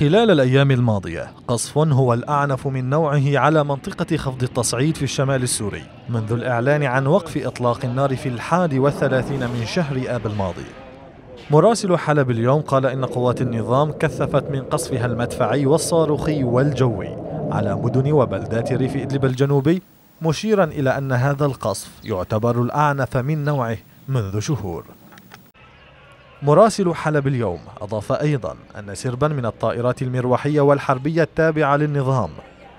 خلال الأيام الماضية قصف هو الأعنف من نوعه على منطقة خفض التصعيد في الشمال السوري منذ الإعلان عن وقف إطلاق النار في الحادي والثلاثين من شهر آب الماضي مراسل حلب اليوم قال إن قوات النظام كثفت من قصفها المدفعي والصاروخي والجوي على مدن وبلدات ريف إدلب الجنوبي مشيرا إلى أن هذا القصف يعتبر الأعنف من نوعه منذ شهور مراسل حلب اليوم أضاف أيضا أن سربا من الطائرات المروحية والحربية التابعة للنظام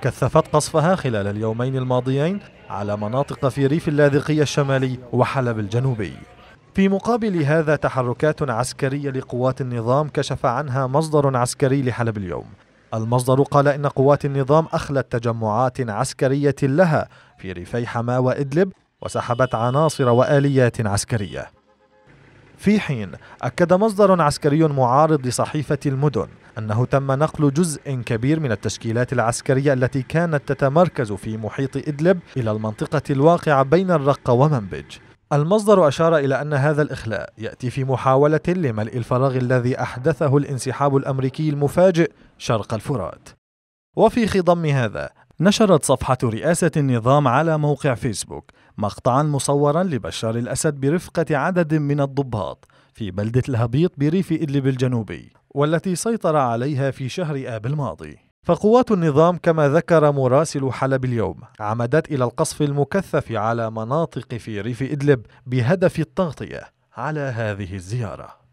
كثفت قصفها خلال اليومين الماضيين على مناطق في ريف اللاذقية الشمالي وحلب الجنوبي في مقابل هذا تحركات عسكرية لقوات النظام كشف عنها مصدر عسكري لحلب اليوم المصدر قال إن قوات النظام أخلت تجمعات عسكرية لها في ريفي حماة وإدلب وسحبت عناصر وآليات عسكرية في حين أكد مصدر عسكري معارض لصحيفة المدن أنه تم نقل جزء كبير من التشكيلات العسكرية التي كانت تتمركز في محيط إدلب إلى المنطقة الواقعة بين الرقة ومنبج المصدر أشار إلى أن هذا الإخلاء يأتي في محاولة لملء الفراغ الذي أحدثه الانسحاب الأمريكي المفاجئ شرق الفرات وفي خضم هذا نشرت صفحة رئاسة النظام على موقع فيسبوك مقطعا مصورا لبشار الأسد برفقة عدد من الضباط في بلدة الهبيط بريف إدلب الجنوبي والتي سيطر عليها في شهر آب الماضي فقوات النظام كما ذكر مراسل حلب اليوم عمدت إلى القصف المكثف على مناطق في ريف إدلب بهدف التغطية على هذه الزيارة